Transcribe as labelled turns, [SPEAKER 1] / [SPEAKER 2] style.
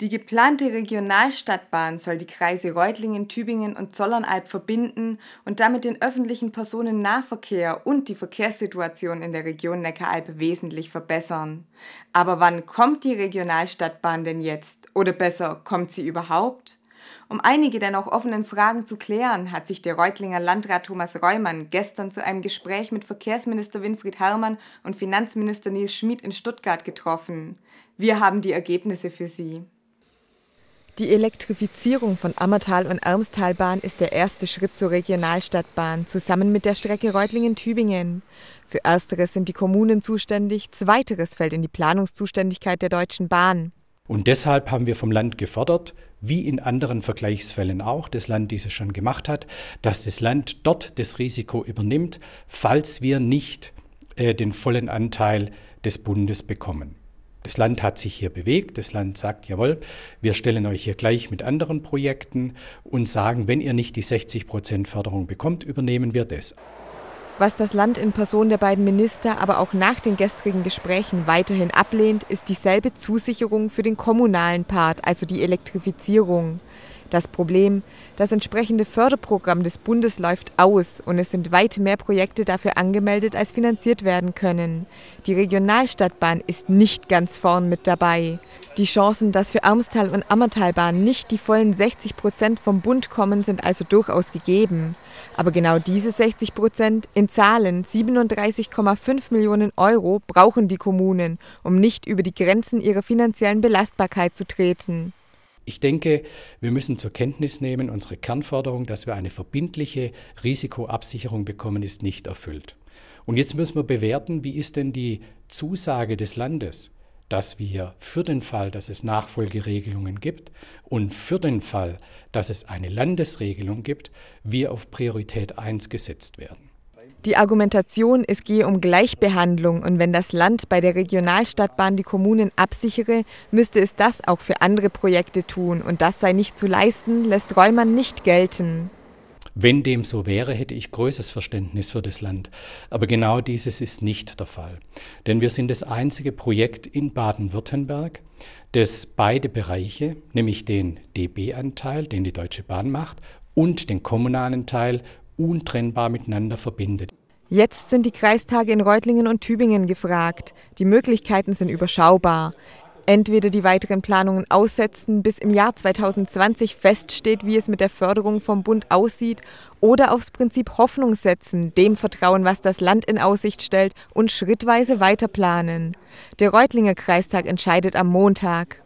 [SPEAKER 1] Die geplante Regionalstadtbahn soll die Kreise Reutlingen, Tübingen und Zollernalb verbinden und damit den öffentlichen Personennahverkehr und die Verkehrssituation in der Region Neckaralb wesentlich verbessern. Aber wann kommt die Regionalstadtbahn denn jetzt? Oder besser, kommt sie überhaupt? Um einige der noch offenen Fragen zu klären, hat sich der Reutlinger Landrat Thomas Reumann gestern zu einem Gespräch mit Verkehrsminister Winfried Herrmann und Finanzminister Nils Schmid in Stuttgart getroffen. Wir haben die Ergebnisse für Sie. Die Elektrifizierung von Ammertal- und Ermstalbahn ist der erste Schritt zur Regionalstadtbahn zusammen mit der Strecke Reutlingen-Tübingen. Für ersteres sind die Kommunen zuständig, zweiteres fällt in die Planungszuständigkeit der Deutschen Bahn.
[SPEAKER 2] Und deshalb haben wir vom Land gefordert, wie in anderen Vergleichsfällen auch, das Land dieses schon gemacht hat, dass das Land dort das Risiko übernimmt, falls wir nicht äh, den vollen Anteil des Bundes bekommen. Das Land hat sich hier bewegt. Das Land sagt, jawohl, wir stellen euch hier gleich mit anderen Projekten und sagen, wenn ihr nicht die 60 Prozent Förderung bekommt, übernehmen wir das.
[SPEAKER 1] Was das Land in Person der beiden Minister aber auch nach den gestrigen Gesprächen weiterhin ablehnt, ist dieselbe Zusicherung für den kommunalen Part, also die Elektrifizierung. Das Problem, das entsprechende Förderprogramm des Bundes läuft aus und es sind weit mehr Projekte dafür angemeldet, als finanziert werden können. Die Regionalstadtbahn ist nicht ganz vorn mit dabei. Die Chancen, dass für Armstal und Ammertalbahn nicht die vollen 60 Prozent vom Bund kommen, sind also durchaus gegeben. Aber genau diese 60 Prozent in Zahlen 37,5 Millionen Euro brauchen die Kommunen, um nicht über die Grenzen ihrer finanziellen Belastbarkeit zu treten.
[SPEAKER 2] Ich denke, wir müssen zur Kenntnis nehmen, unsere Kernforderung, dass wir eine verbindliche Risikoabsicherung bekommen, ist nicht erfüllt. Und jetzt müssen wir bewerten, wie ist denn die Zusage des Landes, dass wir für den Fall, dass es Nachfolgeregelungen gibt und für den Fall, dass es eine Landesregelung gibt, wir auf Priorität 1 gesetzt werden.
[SPEAKER 1] Die Argumentation, es gehe um Gleichbehandlung und wenn das Land bei der Regionalstadtbahn die Kommunen absichere, müsste es das auch für andere Projekte tun und das sei nicht zu leisten, lässt Reumann nicht gelten.
[SPEAKER 2] Wenn dem so wäre, hätte ich größeres Verständnis für das Land. Aber genau dieses ist nicht der Fall. Denn wir sind das einzige Projekt in Baden-Württemberg, das beide Bereiche, nämlich den DB-Anteil, den die Deutsche Bahn macht, und den kommunalen Teil untrennbar miteinander verbindet.
[SPEAKER 1] Jetzt sind die Kreistage in Reutlingen und Tübingen gefragt. Die Möglichkeiten sind überschaubar. Entweder die weiteren Planungen aussetzen, bis im Jahr 2020 feststeht, wie es mit der Förderung vom Bund aussieht, oder aufs Prinzip Hoffnung setzen, dem vertrauen, was das Land in Aussicht stellt und schrittweise weiterplanen. Der Reutlinger Kreistag entscheidet am Montag.